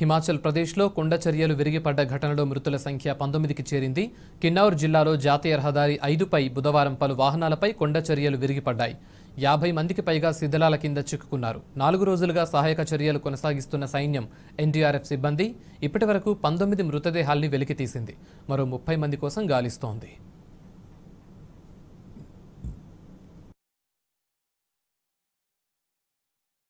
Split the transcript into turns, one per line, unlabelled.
హిమాచల్ ప్రదేశ్లో కొండ చర్యలు విరిగిపడ్డ ఘటనలో మృతుల సంఖ్య పంతొమ్మిదికి చేరింది కిన్నౌర్ జిల్లాలో జాతీయ రహదారి ఐదుపై బుధవారం పలు వాహనాలపై కొండ చర్యలు విరిగిపడ్డాయి యాభై మందికి పైగా శిథిలాల కింద చిక్కుకున్నారు నాలుగు రోజులుగా సహాయక చర్యలు కొనసాగిస్తున్న సైన్యం ఎన్డీఆర్ఎఫ్ సిబ్బంది ఇప్పటి వరకు పంతొమ్మిది మృతదేహాల్ని వెలికితీసింది మరో ముప్పై మంది కోసం గాలిస్తోంది